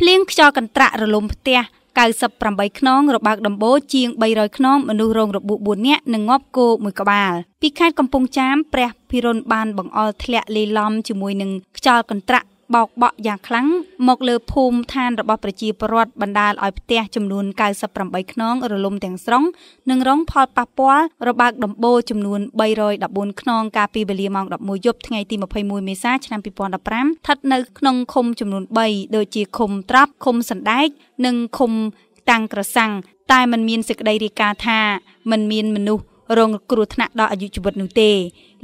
ភ្លៀងខ្យល់កន្ត្រាក់រលំផ្ទះ98ខ្នងរបើកដំបូលជាង300ខ្នងមនុស្សរងរបួស4នាក់និងងាប់គោមួយក្បាល ពីខេត្តកំពង់ចាមព្រះភិរុនបានបង្អល់ធ្លាក់លីឡំជាមួយនឹងខ្យល់កន្ត្រាក់បោកបក់យ៉ាងខ្លាំងមកលើភូមិឋានរបស់ប្រជាពលរដ្ឋបណ្ដាលឲ្យផ្ទះចំនួន98ខ្នង រលំទាំងស្រុងនិងរងផលប៉ះពាល់របាក់ដំបូលចំនួន314ខ្នងកាលពីវេលាម៉ោង11យប់ថ្ងៃទី21មេសាឆ្នាំ2015ស្ថិតនៅក្នុងឃុំចំនួន3ដូចជាឃុំត្រាប់ឃុំសណ្ដែកនិងឃុំតាំងក្រសាំងតែมันមានសេចក្តីរាយការណ៍ថាมันមានមនុស្សរងគ្រោះថ្នាក់ដល់អាយុជីវិតនោះទេ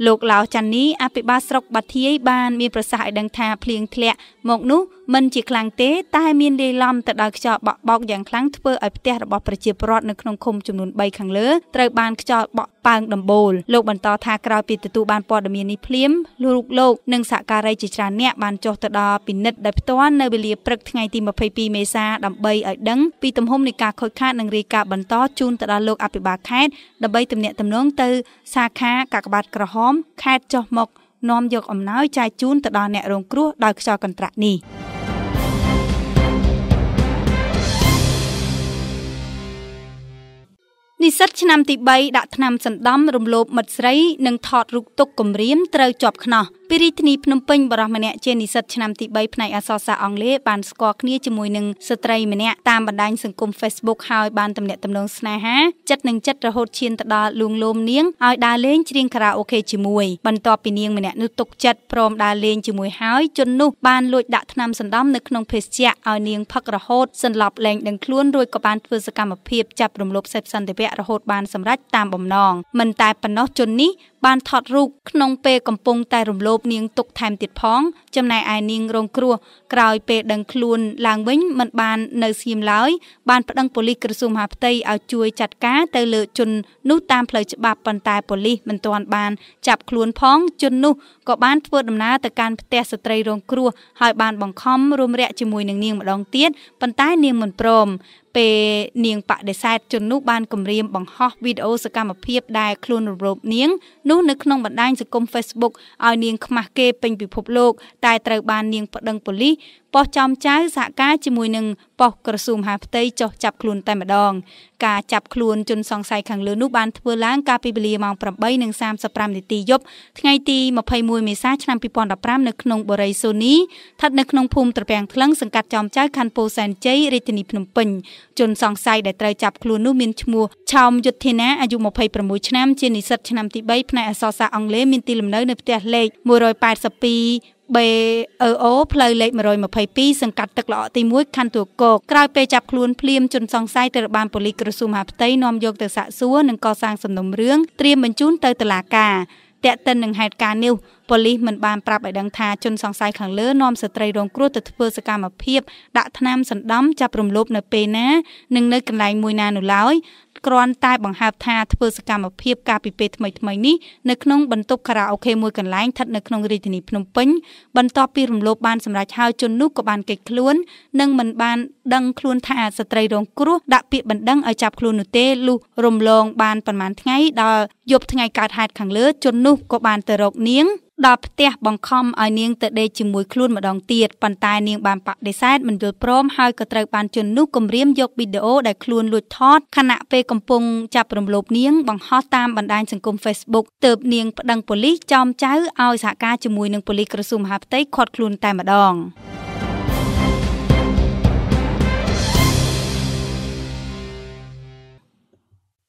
លោកឡាវចាន់នីអភិបាលស្រុកបាធាយបានមានប្រសាសន៍ឲ្យដឹងថាភ្លៀងធ្លាក់មកនោះមិនជាខ្លាំងទេ តែមានលាយឡំទៅដោយខ្យល់បក់បោកយ៉ាងខ្លាំងធ្វើឲ្យផ្ទះរបស់ប្រជាពលរដ្ឋនៅក្នុងឃុំចំនួន3ខាងលើត្រូវបានខ្យល់បក់ប៉ើងដំបូលលោកបន្តថាក្រោយពីទទួលបានព័ត៌មាននេះភ្លាមលោកលោកនិងសហការីជាច្រើនអ្នកបានចុះទៅដល់ពិនិត្យដោយផ្ទាល់នៅវេលាព្រឹកថ្ងៃទី22មេសាដើម្បីឲ្យដឹងពីទំហំនៃការខូចខាតនិងរាយការណ៍បន្តជូនទៅដល់លោកអភិបាលខេត្តដើម្បីទំនាក់ទំនងទៅសាខាកាកបាទក្រហមមខេតចុះមកនាំយកអំណោយចែកជូនទៅដល់អ្នករងគ្រោះដោយខ្យល់កន្ត្រាក់នេះនិស្សិតឆ្នាំទី3ដាក់ថ្នាំសណ្ដំរំលោភមិត្តស្រី និង ថតរូបទុកគម្រាមត្រូវជាប់ខ្នោះ។ពីរាជធានីភ្នំពេញបរិសម្នាក់ជានិស្សិតឆ្នាំទី3ផ្នែកអក្សរសាស្ត្រអង់គ្លេសបានស្គាល់គ្នាជាមួយនឹងស្ត្រីម្នាក់តាមបណ្ដាញសង្គម Facebook ហើយបានទំនាក់ទំនងស្នេហាចិត្តនឹងចិត្តរហូតឈានទៅដល់លួងលោមនាងឲ្យដើរលេងច្រៀងខារ៉ាអូខេជាមួយ បន្ទាប់ពីនាងម្នាក់នោះទុកចិត្តព្រមដើរលេងជាមួយហើយជននោះបានលួចដាក់ថ្នាំសណ្ដំនៅក្នុងភេសជ្ជៈឲ្យនាងផឹករហូតសន្លប់លែងដឹងខ្លួនរួចក៏បានធ្វើសកម្មភាពចាប់រំលោភសិទ្ធិសន្តិវៈរហូតបានសម្រេចតាមបំណងមិនតែប៉ុណ្ណោះជននេះបានថតរូបក្នុងពេលកំពុង តែរំលោភនាងទុក ថែមទៀតផង ចំណែកឯនាងរងគ្រោះក្រោយពេលដឹងខ្លួនឡើងវិញ មិនបាន នៅស្ងៀមឡើយបានប្តឹងប៉ូលីសក្រសួងមហាផ្ទៃឲ្យជួយចាត់ការទៅលើ ជននោះតាមផ្លូវច្បាប់ប៉ុន្តែប៉ូលីសមិនទាន់បានចាប់ខ្លួនផង ជននោះក៏បានធ្វើដំណើរទៅកាន់ផ្ទះស្ត្រីរងគ្រោះហើយបានបង្ខំរួមរយៈជាមួយនឹងនាងម្ដងទៀតប៉ុន្តែនាងមិនព្រមពេលនាងបដិសេធជននោះបានគម្រាមបង្ហោះវីដេអូសកម្មភាពដែលខ្លួនរំលោភនាងនោះនៅក្នុងបណ្ដាញសង្គម Facebook ឲ្យនាងខ្មាស់គេពេញពិភពលោកតែត្រូវបាននាងប្តឹងប៉ូលីសប៉ុស្តិ៍ចំចៅសហការជាមួយនឹងប៉ុស្តិ៍ក្រសួងមហាផ្ទៃចុះចាប់ខ្លួនតែម្ដង ការចាប់ខ្លួនជនសង្ស័យខាងលើនោះបានធ្វើឡើងកាលពីវេលាម៉ោង8:35នាទីយប់ថ្ងៃទី21មេសាឆ្នាំ2015នៅក្នុងបូរីសូនីស្ថិតនៅក្នុងភូមិត្រពាំងថ្លឹងសង្កាត់ចំចៅខណ្ឌពោធិ៍សែនជ័យរាជធានីភ្នំពេញជនសង្ស័យដែលត្រូវចាប់ខ្លួននោះមានឈ្មោះឆោមយុទ្ធានាអាយុ26ឆ្នាំជានិស្សិតឆ្នាំទី3ផ្នែកអក្សរសាស្ត្រអង់គ្លេសមានទីលំនៅនៅផ្ទះលេខ182 BOO ផ្លូវលេខ122សង្កាត់ទឹកល្អទី1ខណ្ឌទួលគោកក្រោយពេលចាប់ខ្លួនភ្លាមជនសង្ស័យត្រូវបានប៉ូលីសក្រសួងមហាផ្ទៃនាំយកទៅសាកសួរនិងកសាងសំណុំរឿងត្រៀមបញ្ជូនទៅតុលាការតែកតិននឹងហេតុការណ៍នេះប៉ូលីសមិនបានប្រាប់ឲ្យដឹងថាជនសង្ស័យខាងលើ នាំស្ត្រីរងគ្រោះទៅធ្វើសកម្មភាពដាក់ថ្នាំសណ្ដំចាប់រំលោភនៅពេលណានិងនៅកន្លែងមួយណានោះឡើយគ្រាន់តែបង្ហើបថាធ្វើសកម្មភាព ការពីពេលថ្មីថ្មីនេះនៅក្នុងបន្ទប់ខារ៉ាអូខេមួយកន្លែងស្ថិតនៅក្នុងរាជធានីភ្នំពេញបន្ទាប់ពីរំលោភបានសម្រេចហើយជននោះក៏បានកិច្ចខ្លួន និងមិនបានដឹងខ្លួនថាស្ត្រីរងគ្រោះដាក់ពាក្យបណ្ដឹងឲ្យចាប់ខ្លួននោះទេលុះរំលងបានប្រហែលថ្ងៃដល់យប់ថ្ងៃកើតហេតុខាងលើ ជននោះក៏បានទៅរកនាងដល់ផ្ទះបង្ខំឲ្យនាងទៅដេកជាមួយខ្លួនម្ដងទៀតប៉ុន្តែនាងបានបដិសេធមិនយល់ព្រមហើយក៏ត្រូវបានជននោះគំរាមយកវីដេអូដែលខ្លួនលួចថតខណៈពេលកំពុងចាប់រំលោភនាងបង្ហោះតាមបណ្ដាញសង្គម Facebook ទើបនាងប្តឹងប៉ូលីសចោមចៅឲ្យសហការជាមួយនឹងប៉ូលីសក្រសួងមហាផ្ទៃឃាត់ខ្លួនតែម្ដង។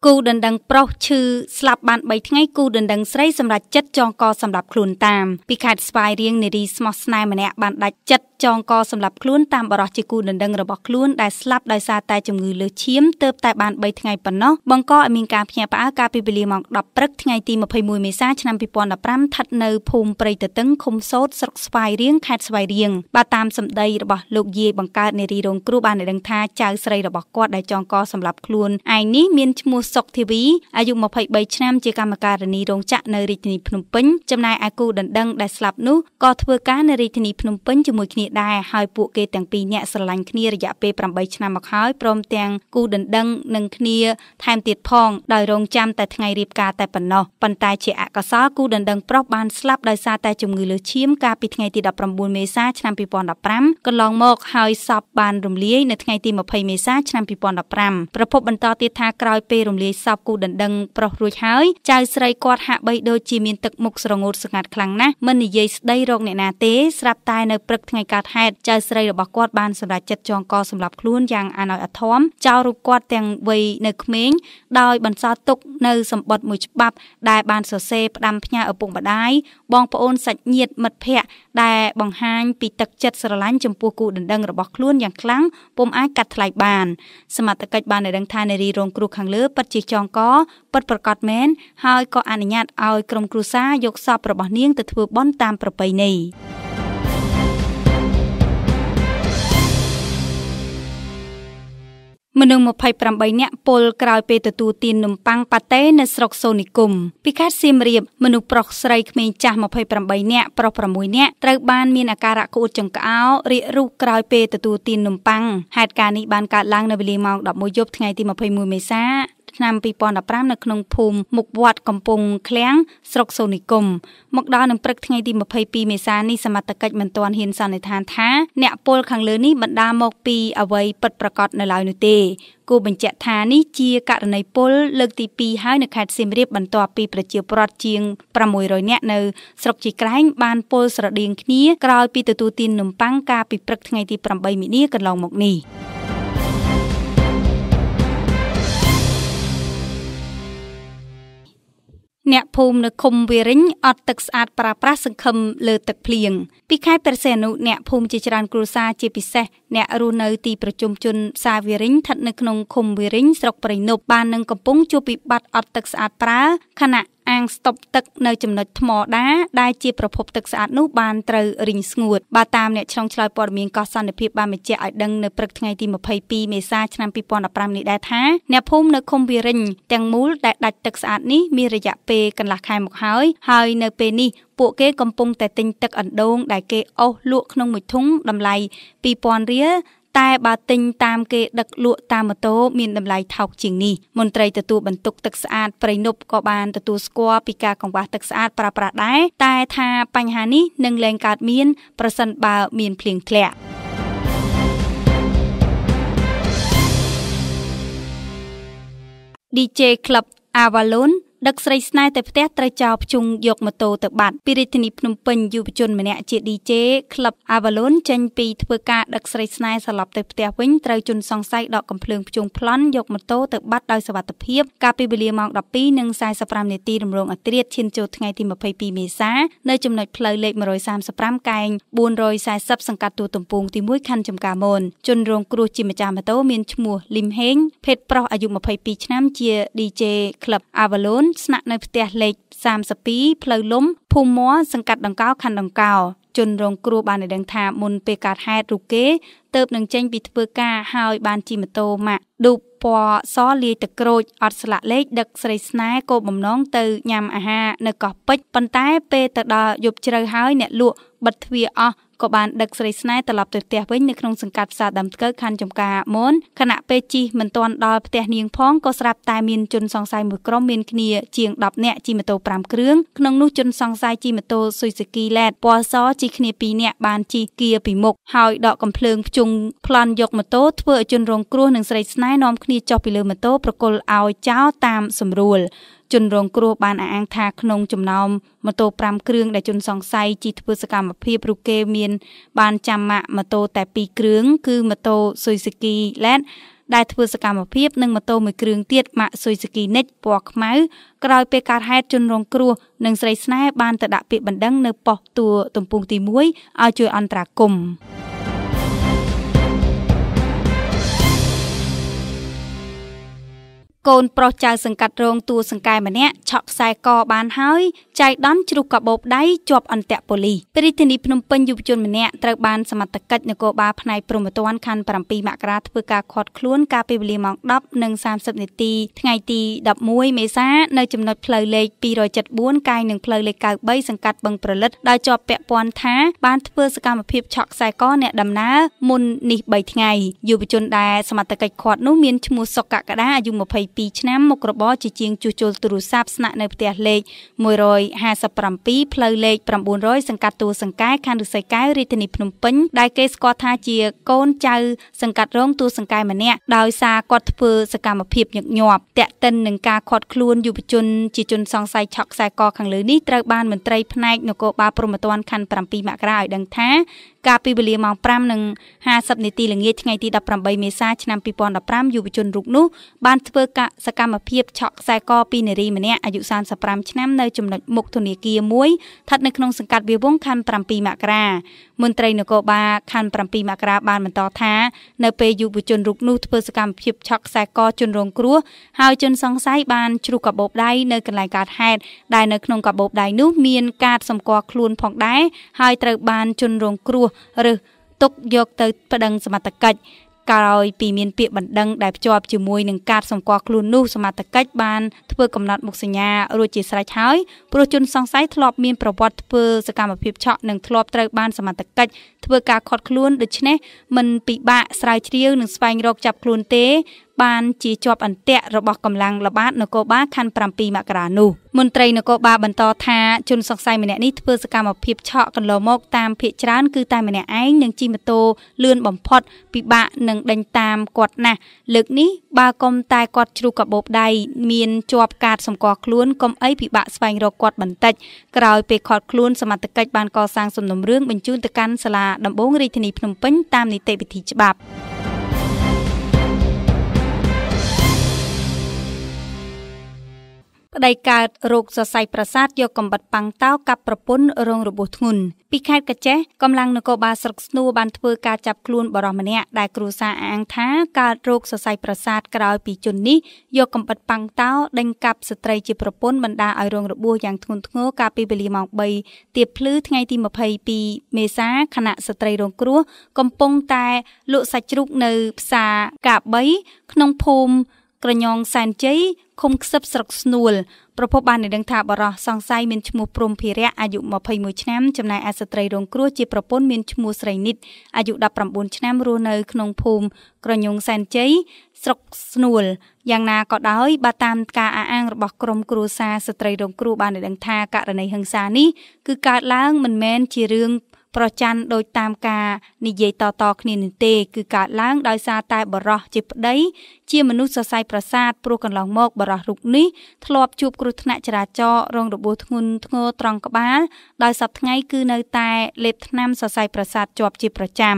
គូដណ្ដឹងប្រុសឈឺស្លាប់បាន3ថ្ងៃគូដណ្ដឹងស្រីសម្រាប់ចិត្តចងកសម្រាប់ខ្លួនតាមពីខេត្តស្វាយរៀងនារីស្មោះស្នេហ៍ម្នាក់បានដាច់ចិត្តចងកសម្រាប់ខ្លួនតាមបរិះជាគូដណ្ដឹងរបស់ខ្លួនដែលស្លាប់ដោយសារតែជំងឺលើសឈាមទើបតែបាន3ថ្ងៃប៉ុណ្ណោះបង្កឲ្យមានការភ្ញាក់ផ្អើលកាលពីវេលាម៉ោង10ព្រឹកថ្ងៃទី21មេសាឆ្នាំ2015ស្ថិតនៅភូមិព្រៃតតឹងឃុំសោតស្រុកស្វាយរៀងខេត្តស្វាយរៀងបាទតាមសម្ដីរបស់លោកយាយបង្កើតនារីរងគ្រោះបានដឹងថាចៅស្រីរបស់គាត់ដែលចងកសម្រាប់ខ្លួនឯងនេះមានឈ្មោះសុកធីវីអាយុ23ឆ្នាំជាកម្មការិនីរោងចក្រនៅរាជធានីភ្នំពេញចំណែកឯគូដណ្ដឹងដែលស្លាប់នោះក៏ធ្វើការនៅរាជធានីភ្នំពេញជាមួយគ្នាដែរហើយពួកគេទាំងពីរនាក់ស្រឡាញ់គ្នារយៈពេល8ឆ្នាំមកហើយព្រមទាំងគូដណ្ដឹងនឹងគ្នាថែមទៀតផងដោយរងចាំតែថ្ងៃរៀបការតែប៉ុណ្ណោះប៉ុន្តែជាអកុសលគូដណ្ដឹងប្រុសបានស្លាប់ដោយសារតែជំងឺលើសឈាមកាលពីថ្ងៃទី19មេសាឆ្នាំ2015កន្លងមក ហើយសពបានរំលាយនៅថ្ងៃទី20មេសាឆ្នាំ2015ប្រពន្ធបន្តទៀតថាក្រោយពេលរំលាយលាយសពគូដណ្ដឹងប្រុសរួចហើយចៅស្រីគាត់ហាក់បីដូចជាមានទឹកមុខស្រងូតស្ងាត់ខ្លាំងណាស់មិននិយាយស្ដីរកអ្នកណាទេស្រាប់តែនៅព្រឹកថ្ងៃកើតហេតុចៅស្រីរបស់គាត់បានសម្រេចចិត្តចងកសម្លាប់ខ្លួនយ៉ាងអាណោយអាធំចោលរូបគាត់ទាំងវ័យនៅក្មេងដោយបន្សល់ទុកនៅ សម្បត្តិមួយច្បាប់ ដែលបានសរសេរផ្ដាំផ្ញើឪពុកម្ដាយបងប្អូនសាច់ញាតិមិត្តភ័ក្តិដែលបង្ហាញពីទឹកចិត្តស្រឡាញ់ចំពោះគូដណ្ដឹងរបស់ខ្លួនយ៉ាងខ្លាំងពុំអាចកាត់ថ្លៃបាន សមត្ថកិច្ចបានដឹងថានារីរងគ្រោះខាងលើពិតជាចងកពិតប្រកបមែនហើយក៏អនុញ្ញាតឲ្យក្រុមគ្រួសារយកសពរបស់នាងទៅធ្វើបុណ្យតាមប្រពៃណីមនុស្ស28នាក់ពលក្រោយពេលទទួលទាននំប៉័ងប៉ាតេនៅស្រុកសូនីគុំពីខេត្តសៀមរាបមនុស្សប្រុសស្រីក្មេងចាស់28នាក់ប្រុស6នាក់ត្រូវបានមានអាការៈក្អួតចង្ក្អោរាករូសក្រោយពេលទទួលទាននំប៉័ងហេតុការណ៍នេះបានកើតឡើងនៅវេលាម៉ោង11យប់ថ្ងៃទី21មេសាឆ្នាំ2015នៅក្នុងភូមិមុខវត្តកំពង់ឃ្លាំងស្រុកសូនីគមមកដល់នឹងព្រឹកថ្ងៃទី22មេសានេះសមត្ថកិច្ចមិនទាន់ហ៊ានសន្និដ្ឋានថាអ្នកពលខាងលើនេះបណ្ដាលមក ពីអ្វីពិតប្រាកដនៅឡើយនោះទេគូបញ្ជាក់ថានេះជាករណីពល លើកទី2ហើយនៅខេត្តសៀមរាបបន្ទាប់ពីប្រជាពលរដ្ឋជាង600នាក់នៅស្រុកជីក្រែងបានពលស្រដៀងគ្នាក្រោយពីទទួលទាននំប៉័ងកាលពីព្រឹកថ្ងៃទី8មីនាកន្លងមកនេះ។អ្នកភូមិនៅឃុំវារិញអត់ទឹកស្អាតប្រើប្រាស់សង្ឃឹមលើទឹកភ្លៀងពីខេត្តព្រះសីហនុអ្នកភូមិជាច្រើនគ្រួសារជាពិសេសអ្នករស់នៅទីប្រជុំជនផ្សារវីរិញស្ថិតនៅក្នុងឃុំវីរិញស្រុកព្រៃនប់បាននឹងកំពុងជួបវិបត្តិអត់ទឹកស្អាតប្រើខណៈអាងស្តុបទឹកនៅចំណុចថ្មដា ដែលជាប្រភពទឹកស្អាតនោះបានត្រូវរីងស្ងួតបើតាមអ្នកឆ្លងឆ្លើយព័ត៌មានកោះសន្តិភាពបានបញ្ជាក់ឲ្យដឹងនៅព្រឹកថ្ងៃទី22មេសាឆ្នាំ2015នេះដែរថាអ្នកភូមិនៅឃុំវិរិញទាំងមូលដែលដាច់ទឹកស្អាតនេះមានរយៈពេលកន្លះខែមកហើយ ហើយនៅពេលនេះពួកគេកំពុងតែទិញទឹកអណ្ដូងដែលគេអូសលក់ក្នុងមួយធុងតម្លៃ2000រៀលតែបើទិញតាមគេដឹកលក់តាមម៉ូតូមានតម្លៃថោកជាងនេះមន្ត្រីទទួលបន្ទុកទឹកស្អាតប្រៃនប់ក៏បានទទួលស្គាល់ពីការកង្វះទឹកស្អាតប្រើប្រាស់ដែរតែថាបញ្ហានេះនឹងលែងកើតមាន ប្រសិនបើមានភ្លៀងធ្លាក់ឌីជេក្លឹបអាវ៉ាឡូនដឹកស្រីស្នេហ៍ទៅផ្ទះត្រូវចោលភ្ជុងយកម៉ូតូទៅបាត់ពីរាជធានីភ្នំពេញយុវជនម្នាក់ជា DJ ក្លឹប Avalon ចេញពីធ្វើការដឹកស្រីស្នេហ៍ត្រឡប់ទៅផ្ទះវិញត្រូវជន់សង្ស័យដកកំភ្លើងភ្ជុងប្លន់យកម៉ូតូទៅបាត់ដោយសវត្ថិភាពកាលពីវេលាម៉ោង12:45នាទីរំលងអត្រាឈានចូលថ្ងៃទី22មេសានៅចំណុចផ្លូវលេខ135កែង440សង្កាត់ទួលទំពូងទី1ខណ្ឌចំការមនជនរងគ្រោះជាម្ចាស់ម៉ូតូមានឈ្មោះលឹមហេងភេទប្រុសអាយុ22ឆ្នាំជា DJ ក្លឹប Avalon ស្នាក់នៅផ្ទះលេខ32ផ្លូវលំភូមិមួសង្កាត់ដង្កោខណ្ឌដង្កោ ជនរងគ្រោះបានដឹងថាមុនពេលកើតហេតុរូបគេទៅនឹងចេញពីធ្វើការហើយបានជិះម៉ូតូម៉ាក់ឌូបពណ៌សលាយទឹកក្រូចអត់ស្លាកលេខដឹកស្រីស្នេហ៍គោបំណងទៅញ៉ាំអាហារនៅកោះពេជ្រប៉ុន្តែពេលទៅដល់យប់ជ្រៅហើយ អ្នកលក់បិទទ្វារអស់ក៏បានដឹកស្រីស្នេហ៍ត្រឡប់ទៅផ្ទះវិញនៅក្នុងសង្កាត់ផ្សារដើមតកើខណ្ឌចំការមុនខណៈពេលជិះមិនទាន់ដល់ផ្ទះនាងផងក៏ស្រាប់តែមានជនសង្ស័យមួយក្រុមមានគ្នាជាង10នាក់ជិះម៉ូតូ5គ្រឿងក្នុងនោះជនសង្ស័យជិះម៉ូតូ Suzuki LED ពណ៌សជិះគ្នា2នាក់បានជិះគៀពីមុខហើយដកកំភ្លើងភ្ជុងប្លន់យកម៉ូតូធ្វើឲ្យជនរងគ្រោះនិងស្រីស្នេហ៍នាំគ្នាចុះពីលើម៉ូតូប្រគល់ឲ្យចោលតាមសម្រួលជនរងគ្រោះបានអះអាងថាក្នុងចំណោមម៉ូតូ5គ្រឿងដែលជនសង្ស័យជិះធ្វើសកម្មភាពរូគេមាន បានចាំម៉ាក់ម៉ូតូតែ2គ្រឿងគឺម៉ូតូ Suzuki Land ដែលធ្វើសកម្មភាពនិងម៉ូតូមួយគ្រឿងទៀតម៉ាក់ស៊ុយស៊ូគីនិចពណ៌ខ្មៅ ក្រោយពេលកើតហេតុជនរងគ្រោះនិងស្រីស្នេហ៍បានទៅដាក់ពាក្យបណ្ដឹងនៅប៉ុស្តិ៍តួទំពងទី1ឲ្យជួយអន្តរាគមន៍កូនប្រុសចៅសង្កាត់រងតួសង្កែម្នាក់ឆក់ខ្សែកបានហើយចៃដន្យជ្រុះកាបូបដៃជាប់អន្ទាក់ប៉ូលីសព្រះរាជធានីភ្នំពេញយុវជនម្នាក់ត្រូវបានសមត្ថកិច្ចនគរបាលផ្នែកព្រហ្មទណ្ឌខណ្ឌ7មករាធ្វើការឃាត់ខ្លួន កាលពីវេលាម៉ោង10:30នាទីថ្ងៃទី11មេសា នៅចំណុចផ្លូវលេខ274កាយនឹងផ្លូវលេខ93សង្កាត់បឹងប្រលិតដោយជាប់ពាក់ព័ន្ធថាបានធ្វើសកម្មភាពឆក់ខ្សែកអ្នកដំណើរមុននេះ3ថ្ងៃយុវជនដែលសមត្ថកិច្ចឃាត់នោះមានឈ្មោះសុកកកដាអាយុ22ឆ្នាំមុខរបរជាជាងជួសជុលទូរស័ព្ទស្នាក់នៅផ្ទះលេខ100 1957ផ្លូវលេខ900សង្កាត់ទួលសង្កែខណ្ឌឫស្សីកែវរាជធានីភ្នំពេញដែលគេស្គាល់ថាជា កូនចៅ សង្កាត់រងទួលសង្កែម្នាក់ដោយសារគាត់ធ្វើសកម្មភាពញឹកញាប់តាក់ទិននឹងការខាត់ខ្លួនយុវជនជាជនសង្ស័យឆក់ខ្សែកខាងលើនេះត្រូវបានមន្ត្រីផ្នែកនគរបាលព្រហ្មទណ្ឌខណ្ឌ7មករាឲ្យដឹងថា កាលពីវេលាម៉ោង5:50នាទីល្ងាចថ្ងៃទី18មេសាឆ្នាំ2015យុវជនរូបនោះបានធ្វើសកម្មភាពឆក់ខ្សែកពីនារីម្នាក់អាយុ35ឆ្នាំនៅចំណុចមុខធនាគារមួយស្ថិតនៅក្នុងសង្កាត់វាវងខណ្ឌ7មករាមន្ត្រីនគរបាលខណ្ឌ7មករាបានបន្តថា នៅពេលយុវជនរូបនោះធ្វើសកម្មភាពឆក់ខ្សែកជនរងគ្រោះហើយជនសង្ស័យបាន ជ្រុះកាបូបដៃនៅកន្លែងកើតហេតុដែលនៅក្នុងកាបូបដៃនោះមានកាតសម្គាល់ខ្លួនផងដែរហើយត្រូវបានជនរងគ្រោះឬទុកយកទៅប្តឹងសមត្ថកិច្ចក្រោយពីមានពាក្យបណ្ដឹងដែលភ្ជាប់ជាមួយនឹងការសម្គាល់ខ្លួននោះសមត្ថកិច្ចបានធ្វើកំណត់មុខសញ្ញារួចជាស្រេចហើយព្រោះជនសង្ស័យធ្លាប់មានប្រវត្តិធ្វើសកម្មភាពឆក់និងធ្លាប់ត្រូវបានសមត្ថកិច្ចធ្វើការឃាត់ខ្លួនដូច្នេះមិនពិបាកស្រាវជ្រាវនិងស្វែងរកចាប់ខ្លួនទេបានជាជាប់អន្ទាក់របស់កម្លាំងល្បាតនគរបាលខណ្ឌ7មករានោះមន្ត្រីនគរបាលបន្តថាជនសង្ស័យម្នាក់នេះធ្វើសកម្មភាពឆក់កន្លងមកតាមភ ieck ច្រើនគឺតែម្នាក់ឯងនឹងជិះម៉ូតូលឿនបំផុតពិបាកនឹងដេញតាមគាត់ណាស់លើកនេះបើកុំតែគាត់ជ្រុះកាបូបដៃមានជាប់កាតសម្គាល់ខ្លួនកុំអីពិបាកស្វែងរកគាត់បន្តិចក្រោយពេលខាត់ខ្លួនសមត្ថកិច្ចបានកសាងសំណុំរឿងបញ្ជូនទៅកាន់សាលាដំបងរាជធានីភ្នំពេញតាមនីតិវិធីច្បាប់ប្តីកើតរោគសរសៃប្រសាទយកកំបិតប៉ាំងតោកាប់ប្រពន្ធរងរបួសធ្ងន់ពីខេត្តកាចេះកម្លាំងនគរបាលស្រុកស្នួរបានធ្វើការចាប់ខ្លួនបរិសម្នាក់ដែលគ្រួសារអាងថាកើតរោគសរសៃប្រសាទក្រោយពីជននេះយកកំបិតប៉ាំងតោដេញកាប់ស្ត្រីជាប្រពន្ធបណ្ដាឲ្យរងរបួសយ៉ាងធ្ងន់ធ្ងរកាលពីវេលាម៉ោង3ទៀបភ្លឺថ្ងៃទី22មេសាខណៈស្ត្រីរងគ្រោះកំពុងតែលក់សាច់ជ្រូកនៅផ្សារកា3ក្នុងភូមិក្រញងសែនជ័យឃុំខ្សឹបស្រុកស្នួលប្រពន្ធបាននឹងថាបរោះសង្ស័យមានឈ្មោះព្រំភិរៈអាយុ21ឆ្នាំចំណែកឯស្ត្រីរងគ្រោះជាប្រពន្ធមានឈ្មោះស្រីនិតអាយុ19ឆ្នាំរស់នៅ ក្នុងភូមិក្រញងសែនជ័យស្រុកស្នួលយ៉ាងណាក៏ដោយបើតាមការអះអាងរបស់ក្រុមគ្រួសារស្ត្រីរងគ្រោះបាននឹងថាករណីហិង្សានេះគឺកើតឡើងមិនមែនជារឿងប្រច័ណ្ឌដោយតាមការនិយាយតៗគ្នានេះទេគឺកើតឡើងដោយសារតែបរោះជាប្តីជាមនុស្សសរសៃប្រសាទព្រោះកន្លងមកបរោះរូបនេះធ្លាប់ជួបគ្រោះថ្នាក់ចរាចរណ៍រងរបួសធ្ងន់ធ្ងរត្រង់ក្បាលដោយសពថ្ងៃគឺនៅតែលេបថ្នាំសរសៃប្រសាទជាប់ជាប្រចាំ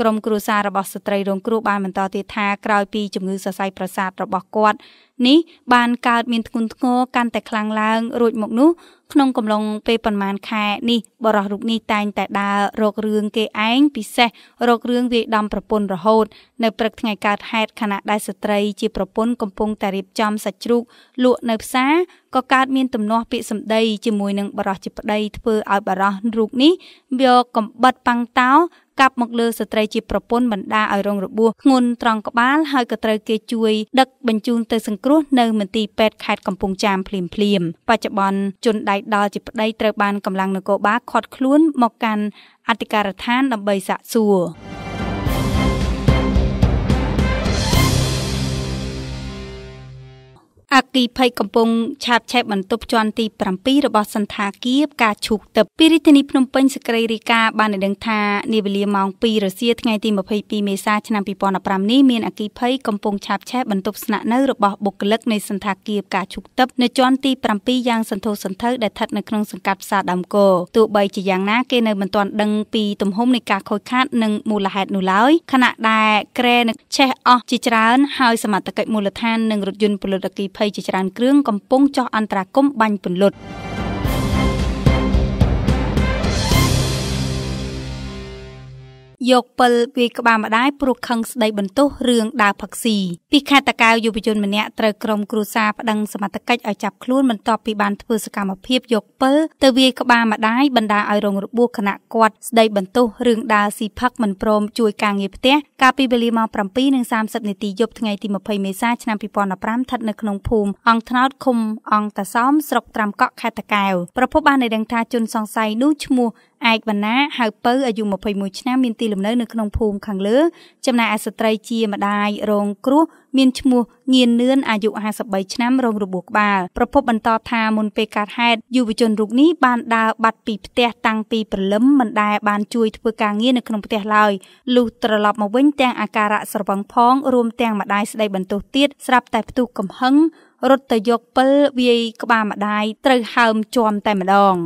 ក្រុមគ្រួសាររបស់ស្ត្រីរងគ្រោះបានបន្តទៀតថាក្រោយពីជំងឺសរសៃប្រសាទរបស់គាត់នេះបានកើតមានធ្ងន់ធ្ងរកាន់តែខ្លាំងឡើងរួចមកនោះក្នុងកំឡុងពេលប្រមាណខែនេះ បរិះរូបនេះតែងតែដើររករឿងគេឯងពិសេសរករឿងវាយដំប្រពន្ធរហូតនៅព្រឹកថ្ងៃកើតហេតុខណៈដែលស្ត្រីជាប្រពន្ធកំពុងតែរៀបចំសាច់ជ្រូក លក់នៅផ្សារក៏កើតមានទំនាស់ពាក្យសម្ដីជាមួយនឹងបរិះជាប្តីធ្វើឲ្យបរិះរូបនេះយកកំបិតប៉ាំងតោកាប់មកលើស្ត្រីជាប្រពន្ធបណ្ដាឲ្យរងរបួសធ្ងន់ត្រង់ក្បាលហើយក៏ត្រូវគេជួយដឹកបញ្ជូនទៅសង្គ្រោះនៅមន្ទីរពេទ្យខេត្តកំពង់ចាមភ្លាមភ្លាមបច្ចុប្បន្នជនដៃដល់ជាប្តីត្រូវបានកម្លាំងនគរបាលឃាត់ខ្លួនមកកាន់អធិការដ្ឋានដើម្បីសាកសួរគីភ័យកំពុងឆាបឆេះបន្ទប់ជាន់ទី7របស់សន្តាគារការឈូកទឹកពីរាជធានីភ្នំពេញសេក្រារីការបានឲ្យដឹងថានាវេលាម៉ោង2រសៀលថ្ងៃទី22មេសាឆ្នាំ2015នេះមានអគីភ័យកំពុងឆាបឆេះបន្ទប់ស្នាក់នៅរបស់បុគ្គលិកនៃសន្តាគារការឈូកទឹកនៅជាន់ទី7យ៉ាងសន្ធោសន្ធៅដែលស្ថិតនៅក្នុងសង្កាត់ផ្សារដើមកោទោះបីជាយ៉ាងណាគេនៅមិនទាន់ដឹងពីទំហំនៃការខូចខាតនិងមូលហេតុនោះឡើយខណៈដែលក្រែនឹងឆេះអស់ជាច្រើនហើយសមត្ថកិច្ចមូលដ្ឋាននិងរថយន្តពលរដ្ឋអគីភ័យជាជាច្រើនគ្រឿងកំពុងចោះអន្តរាគមបាញ់ពន្លត់។យកពិលវាយក្បាលម្ដាយព្រោះខឹងស្ដីបន្ទោសរឿងដាវផឹកស៊ីពីខេត្តតកែវយុវជនម្នាក់ត្រូវក្រុមគ្រួសារប្តឹងសមត្ថកិច្ចឲ្យចាប់ខ្លួនបន្ទាប់ពីបានធ្វើសកម្មភាពយកពិលទៅវាយក្បាលម្ដាយបណ្ដាលឲ្យរងរបួសខណៈគាត់ស្ដីបន្ទោសរឿងដាវស៊ីផឹកមិនព្រមជួយការងារផ្ទះកាលពីវេលាម៉ោង7:30នាទីយប់ថ្ងៃទី20មេសាឆ្នាំ2015ស្ថិតនៅក្នុងភូមិអង្គថ្នោតឃុំអង្គតាសោមស្រុកត្រាំកក់ខេត្តតកែវប្រពន្ធបានដឹងថាជនសង្ស័យនោះឈ្មោះឯកវណ្ណាហៅពៅអាយុ21ឆ្នាំមានទីលំនៅនៅក្នុងភូមិខាងលើ ចំណែកឯស្ត្រីជាម្ដាយរងគ្រោះមានឈ្មោះញៀននឿនអាយុ53ឆ្នាំរងរបួសក្បាលប្រពន្ធបន្តថាមុនពេលកើតហេតុយុវជនរូបនេះបានដើរបាត់ពីផ្ទះតាំងពីព្រលឹមមិនដែលបានជួយធ្វើការងារនៅក្នុងផ្ទះឡើយលុះត្រឡប់មកវិញទាំងអាការៈស្រវឹងផងរួមទាំងម្ដាយស្ដីបន្ទោសទៀតស្រាប់តែផ្ទុះកំហឹងរត់ទៅយកពិលវាយក្បាលម្ដាយត្រូវហើមជាំតែម្ដង